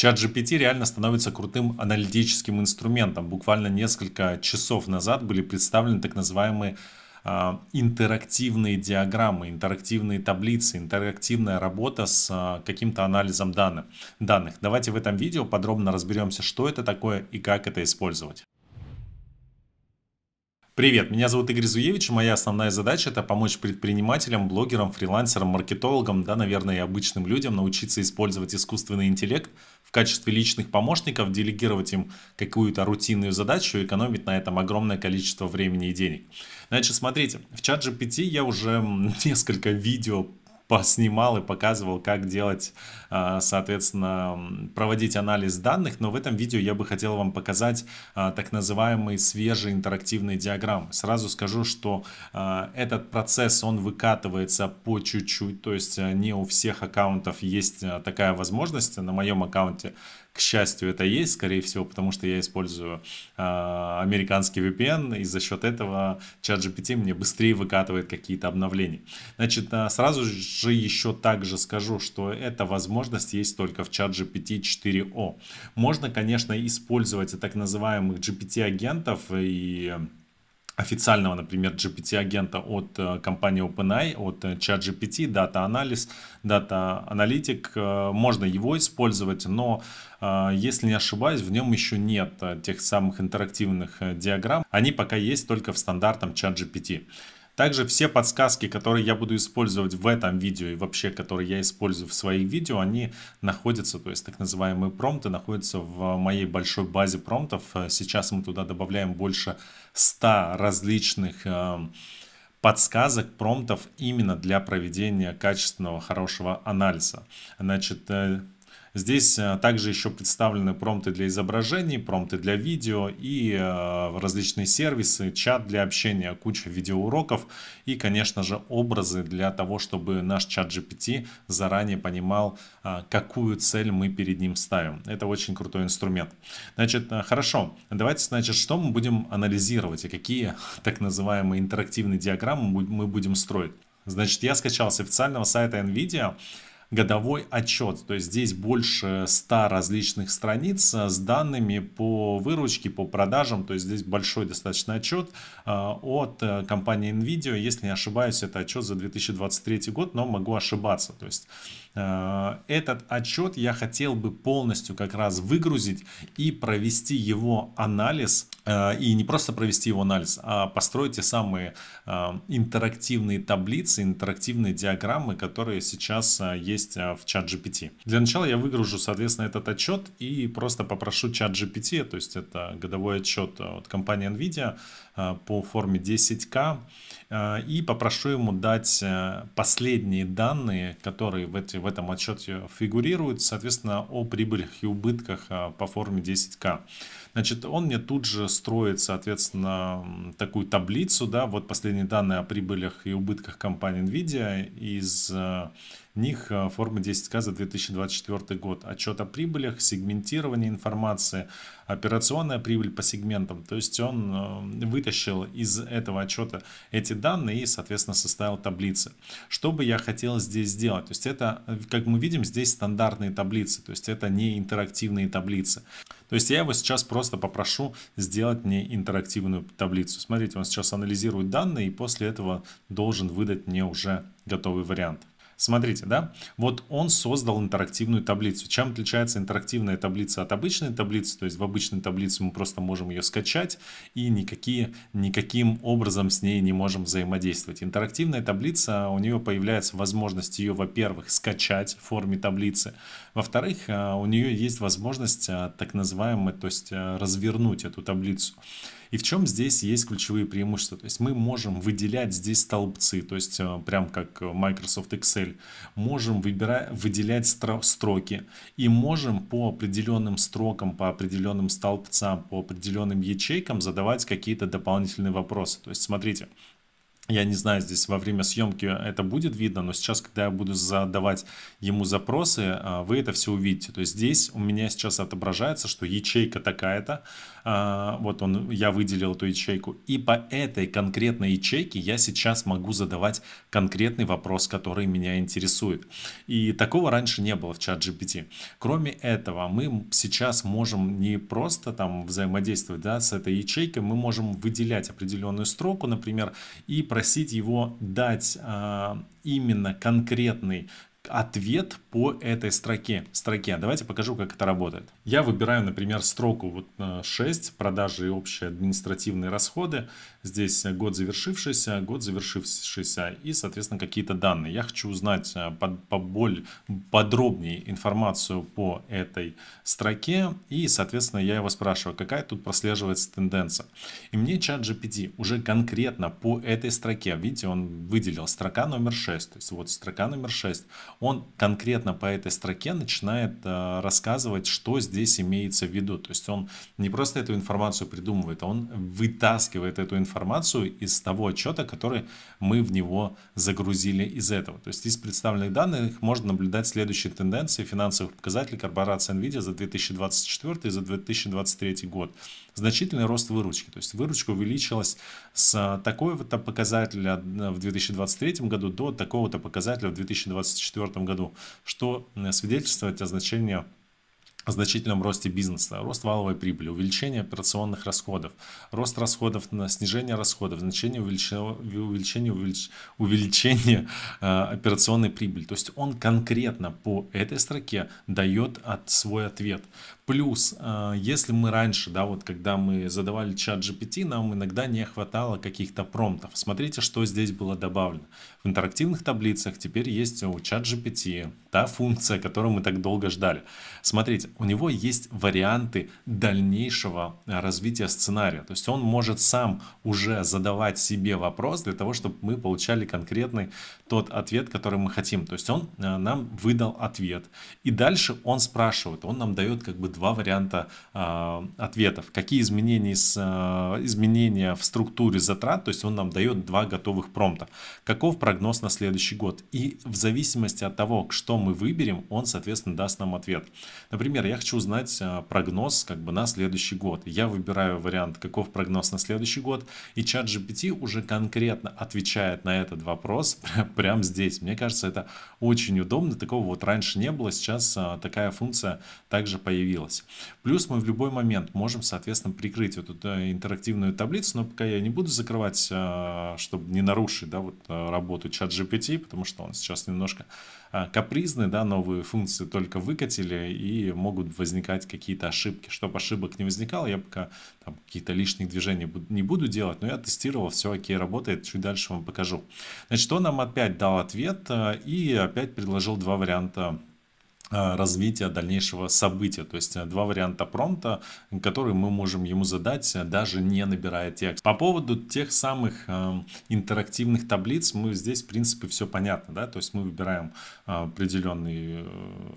Чат GPT реально становится крутым аналитическим инструментом. Буквально несколько часов назад были представлены так называемые а, интерактивные диаграммы, интерактивные таблицы, интерактивная работа с а, каким-то анализом данных. Давайте в этом видео подробно разберемся, что это такое и как это использовать. Привет, меня зовут Игорь Зуевич, и моя основная задача – это помочь предпринимателям, блогерам, фрилансерам, маркетологам, да, наверное, и обычным людям научиться использовать искусственный интеллект в качестве личных помощников, делегировать им какую-то рутинную задачу и экономить на этом огромное количество времени и денег. Значит, смотрите, в чат GPT я уже несколько видео поснимал и показывал, как делать, а, соответственно, проводить анализ данных, но в этом видео я бы хотел вам показать а, так называемые свежие интерактивные диаграммы. Сразу скажу, что а, этот процесс, он выкатывается по чуть-чуть, то есть не у всех аккаунтов есть такая возможность. На моем аккаунте к счастью, это есть, скорее всего, потому что я использую э, американский VPN, и за счет этого ChatGPT мне быстрее выкатывает какие-то обновления. Значит, а, сразу же еще также скажу, что эта возможность есть только в ChatGPT 4o. Можно, конечно, использовать так называемых GPT-агентов и официального, например, GPT-агента от э, компании OpenAI, от ChatGPT, Data Analysis, Data Analytic. Можно его использовать, но, э, если не ошибаюсь, в нем еще нет э, тех самых интерактивных диаграмм. Они пока есть только в стандартном ChatGPT. Также все подсказки, которые я буду использовать в этом видео и вообще, которые я использую в своих видео, они находятся, то есть так называемые промты находятся в моей большой базе промтов. Э, сейчас мы туда добавляем больше 100 различных э, подсказок, промтов именно для проведения качественного, хорошего анализа. Значит, э, Здесь э, также еще представлены промпты для изображений, промпты для видео и э, различные сервисы, чат для общения, куча видеоуроков и, конечно же, образы для того, чтобы наш чат GPT заранее понимал, э, какую цель мы перед ним ставим. Это очень крутой инструмент. Значит, хорошо, давайте, значит, что мы будем анализировать и какие так называемые интерактивные диаграммы мы будем строить. Значит, я скачал с официального сайта NVIDIA годовой отчет. То есть здесь больше 100 различных страниц э, с данными по выручке, по продажам. То есть здесь большой достаточно отчет э, от э, компании NVIDIA. Если не ошибаюсь, это отчет за 2023 год, но могу ошибаться. То есть этот отчет я хотел бы полностью как раз выгрузить и провести его анализ. И не просто провести его анализ, а построить те самые интерактивные таблицы, интерактивные диаграммы, которые сейчас есть есть а, в чат GPT. Для начала я выгружу, соответственно, этот отчет и просто попрошу чат GPT, то есть это годовой отчет а, от компании NVIDIA а, по форме 10К, и попрошу ему дать последние данные, которые в, эти, в этом отчете фигурируют, соответственно, о прибылях и убытках по форме 10К. Значит, он мне тут же строит, соответственно, такую таблицу, да, вот последние данные о прибылях и убытках компании NVIDIA из них э, форма 10К за 2024 год, отчет о прибылях, сегментирование информации, операционная прибыль по сегментам. То есть он э, вытащил из этого отчета эти данные и, соответственно, составил таблицы. Что бы я хотел здесь сделать? То есть это, как мы видим, здесь стандартные таблицы, то есть это не интерактивные таблицы. То есть я его сейчас просто попрошу сделать мне интерактивную таблицу. Смотрите, он сейчас анализирует данные и после этого должен выдать мне уже готовый вариант. Смотрите, да, вот он создал интерактивную таблицу. Чем отличается интерактивная таблица от обычной таблицы? То есть в обычной таблице мы просто можем ее скачать и никакие, никаким образом с ней не можем взаимодействовать. Интерактивная таблица, у нее появляется возможность ее, во-первых, скачать в форме таблицы. Во-вторых, э, у нее есть возможность э, так называемой, то есть э, развернуть эту таблицу. И в чем здесь есть ключевые преимущества? То есть мы можем выделять здесь столбцы, то есть э, прям как э, Microsoft Excel, можем выбирать, выделять строки и можем по определенным строкам, по определенным столбцам, по определенным ячейкам задавать какие-то дополнительные вопросы. То есть смотрите, я не знаю, здесь во время съемки это будет видно, но сейчас, когда я буду задавать ему запросы, э, вы это все увидите. То есть здесь у меня сейчас отображается, что ячейка такая-то, а, вот он, я выделил эту ячейку. И по этой конкретной ячейке я сейчас могу задавать конкретный вопрос, который меня интересует. И такого раньше не было в чат GPT. Кроме этого, мы сейчас можем не просто там взаимодействовать да, с этой ячейкой, мы можем выделять определенную строку, например, и просить его дать а, именно конкретный ответ по этой строке. строке. Давайте покажу, как это работает. Я выбираю, например, строку вот 6, э, продажи и общие административные расходы. Здесь год завершившийся, год завершившийся и, соответственно, какие-то данные. Я хочу узнать э, поболь, подробнее информацию по этой строке и, соответственно, я его спрашиваю, какая тут прослеживается тенденция. И мне чат GPT уже конкретно по этой строке, видите, он выделил строка номер 6, то есть вот строка номер 6, он конкретно по этой строке начинает э, рассказывать, что здесь имеется в виду. То есть он не просто эту информацию придумывает, а он вытаскивает эту информацию из того отчета, который мы в него загрузили из этого. То есть из представленных данных можно наблюдать следующие тенденции финансовых показателей корпорации NVIDIA за 2024 и за 2023 год. Значительный рост выручки. То есть выручка увеличилась с такого-то показателя э, в 2023 году до такого-то показателя в 2024 2024 году, что свидетельствует о значении значительном росте бизнеса, рост валовой прибыли, увеличение операционных расходов, рост расходов на снижение расходов, значение увеличения, увеличение увеличения э, операционной прибыли. То есть он конкретно по этой строке дает от свой ответ. Плюс, э, если мы раньше, да, вот когда мы задавали чат GPT, нам иногда не хватало каких-то промптов. Смотрите, что здесь было добавлено. В интерактивных таблицах теперь есть э, у чат GPT та функция, которую мы так долго ждали. Смотрите, у него есть варианты дальнейшего э, развития сценария. То есть он может сам уже задавать себе вопрос для того, чтобы мы получали конкретный тот ответ, который мы хотим. То есть он нам выдал ответ. И дальше он спрашивает, он нам дает как бы два варианта э, ответов. Какие изменения, с, э, изменения в структуре затрат, то есть он нам дает два готовых промпта. Каков прогноз на следующий год? И в зависимости от того, что мы выберем, он, соответственно, даст нам ответ. Например, я хочу узнать э, прогноз как бы на следующий год. Я выбираю вариант, каков прогноз на следующий год, и чат GPT уже конкретно отвечает на этот вопрос прямо здесь. Мне кажется, это очень удобно, такого вот раньше не было, сейчас такая функция также появилась появилось. Плюс мы в любой момент можем, соответственно, прикрыть вот эту э, интерактивную таблицу, но пока я не буду закрывать, э, чтобы не нарушить да, вот, э, работу чат GPT, потому что он сейчас немножко капризный, да, новые функции только выкатили и могут возникать какие-то ошибки. Чтобы ошибок не возникало, я пока там, какие-то лишних движений не буду делать, но я тестировал, все окей, работает, чуть дальше вам покажу. Значит, он нам опять дал ответ и опять предложил два варианта Э, развития дальнейшего события. То есть э, два варианта промпта, которые мы можем ему задать, э, даже не набирая текст. По поводу тех самых интерактивных таблиц, мы здесь, в принципе, все понятно. Да? То есть мы выбираем определенный,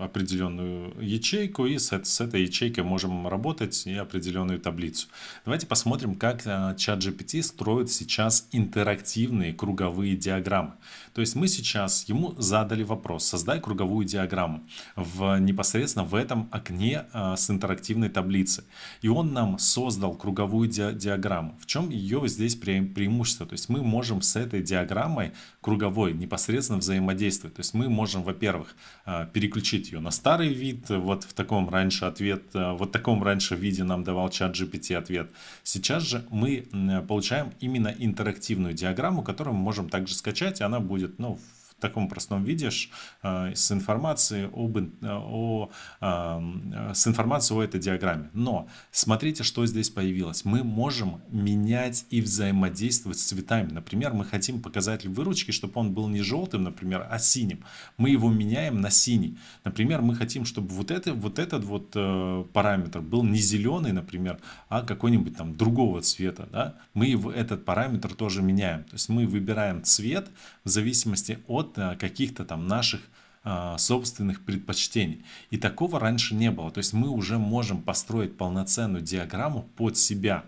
определенную ячейку и с, с этой ячейкой можем работать и определенную таблицу. Давайте посмотрим, как чат GPT строит сейчас интерактивные круговые диаграммы. То есть мы сейчас ему задали вопрос «Создай круговую диаграмму» в, непосредственно в этом окне а, с интерактивной таблицы. И он нам создал круговую ди диаграмму. В чем ее здесь пре преимущество? То есть мы можем с этой диаграммой круговой непосредственно взаимодействовать. То есть мы можем, во-первых, а, переключить ее на старый вид, вот в таком раньше ответ, а, вот в таком раньше виде нам давал чат GPT ответ. Сейчас же мы получаем именно интерактивную диаграмму, которую мы можем также скачать, и она будет, ну, в таком простом виде э, с информацией об, э, о, эм, э, с информацией о этой диаграмме. Но смотрите, что здесь появилось. Мы можем менять и взаимодействовать с цветами. Например, мы хотим показатель выручки, чтобы он был не желтым, например, а синим. Мы его меняем на синий. Например, мы хотим, чтобы вот, это, вот этот вот параметр был не зеленый, например, а какой-нибудь там другого цвета. Да? Мы его, этот параметр тоже меняем. То есть мы выбираем цвет в зависимости от Э, каких-то там наших а, собственных предпочтений. И такого раньше не было. То есть мы уже можем построить полноценную диаграмму под себя.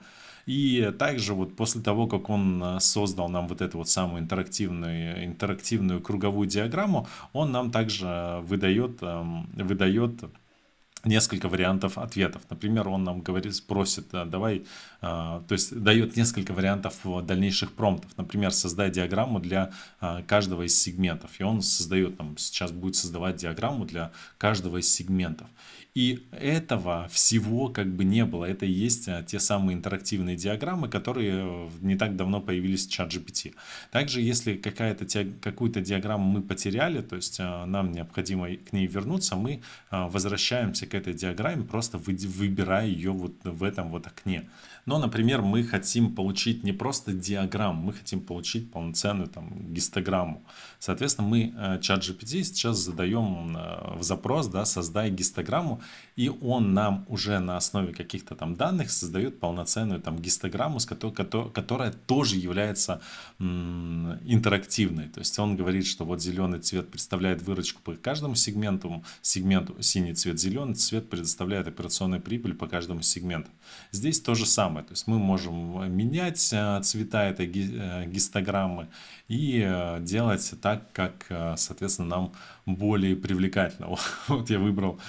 И также вот после того, как он э, создал нам вот эту вот самую интерактивную, интерактивную круговую диаграмму, он нам также выдает, эм, выдает несколько вариантов ответов. Например, он нам говорит, спросит, давай, а, то есть дает несколько вариантов э, дальнейших промптов. Например, создай диаграмму для а, каждого из сегментов. И он создает, там сейчас будет создавать диаграмму для каждого из сегментов. И этого всего как бы не было. Это и есть а, те самые интерактивные диаграммы, которые э, не так давно появились в ChatGPT. Также, если какая-то, какую-то диаграмму мы потеряли, то есть нам необходимо к ней вернуться, мы возвращаемся к к этой диаграмме, просто выбирая ее вот в этом вот окне. Но, например, мы хотим получить не просто диаграмму, мы хотим получить полноценную там, гистограмму. Соответственно, мы чат э, GPT сейчас задаем э, в запрос, да, создай гистограмму, и он нам уже на основе каких-то там данных создает полноценную там гистограмму, которая тоже является интерактивной. То есть он говорит, что вот зеленый цвет представляет выручку по каждому сегменту, сегменту синий цвет зеленый цвет предоставляет операционную прибыль по каждому сегменту. Здесь то же самое самое. То есть мы можем э, менять э, цвета этой э, гистограммы и делать так, как, соответственно, нам более привлекательно. Вот я выбрал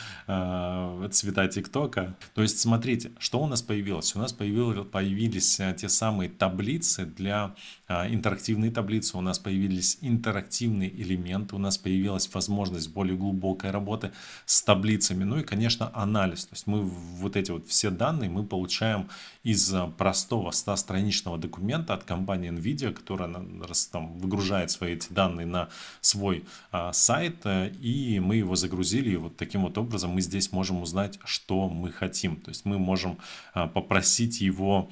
цвета ТикТока. То есть смотрите, что у нас появилось? У нас появились те самые таблицы для а, интерактивные таблицы, у нас появились интерактивные элементы, у нас появилась возможность более глубокой работы с таблицами, ну и, конечно, анализ. То есть мы вот эти вот все данные мы получаем из а, простого 100-страничного документа от компании NVIDIA, которая там, выгружает свои эти данные на свой а, сайт, э, и мы его загрузили, и вот таким вот образом мы здесь можем узнать, что мы хотим. То есть мы можем а, попросить его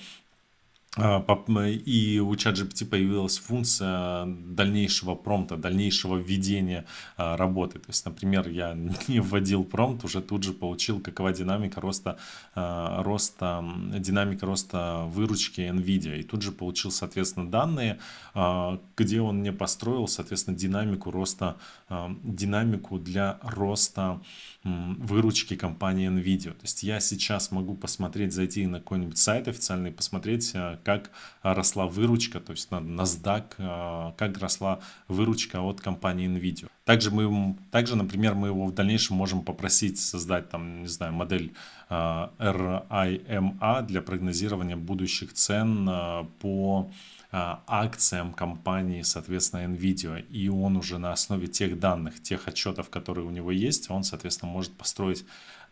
а, и у ChatGPT появилась функция дальнейшего промпта, дальнейшего введения а, работы. То есть, например, я не вводил промпт, уже тут же получил, какова динамика роста, а, роста, динамика роста выручки NVIDIA. И тут же получил, соответственно, данные, где он мне построил, соответственно, динамику роста, динамику для роста выручки компании NVIDIA. То есть я сейчас могу посмотреть, зайти на какой-нибудь сайт официальный, посмотреть, как росла выручка, то есть на NASDAQ, э, как росла выручка от компании NVIDIA. Также, мы, также, например, мы его в дальнейшем можем попросить создать, там, не знаю, модель э, RIMA для прогнозирования будущих цен э, по акциям компании, соответственно, NVIDIA. И он уже на основе тех данных, тех отчетов, которые у него есть, он, соответственно, может построить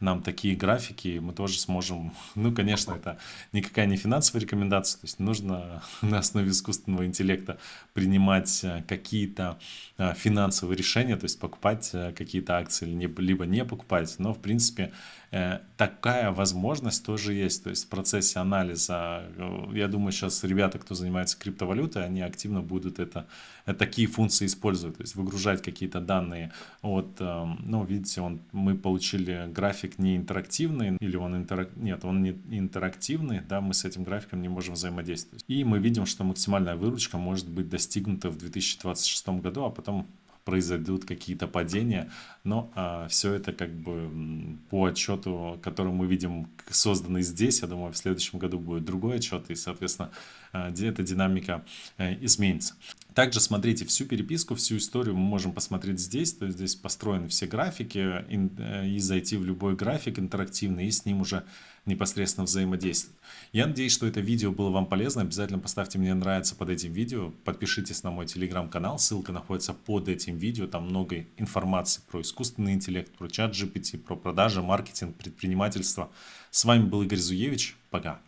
нам такие графики, мы тоже сможем, ну, конечно, это никакая не финансовая рекомендация, то есть нужно на основе искусственного интеллекта принимать э, какие-то э, финансовые решения, то есть покупать э, какие-то акции, либо не покупать, но, в принципе, такая возможность тоже есть. То есть в процессе анализа, я думаю, сейчас ребята, кто занимается криптовалютой, они активно будут это, такие функции использовать, то есть выгружать какие-то данные от, эм, ну, видите, он, мы получили график график не интерактивный, или он интерак... нет, он не интерактивный, да, мы с этим графиком не можем взаимодействовать. И мы видим, что максимальная выручка может быть достигнута в 2026 году, а потом произойдут какие-то падения, но а, все это как бы по отчету, который мы видим созданный здесь, я думаю, в следующем году будет другой отчет, и, соответственно, где а, эта динамика э, и сменится. Также смотрите всю переписку, всю историю мы можем посмотреть здесь, то есть здесь построены все графики э, и зайти в любой график интерактивный и с ним уже непосредственно взаимодействовать. Я надеюсь, что это видео было вам полезно. Обязательно поставьте мне нравится под этим видео, подпишитесь на мой телеграм-канал, ссылка находится под этим видео, там много информации про искусственный интеллект, про чат GPT, про продажи, маркетинг, предпринимательство. С вами был Игорь Зуевич, пока.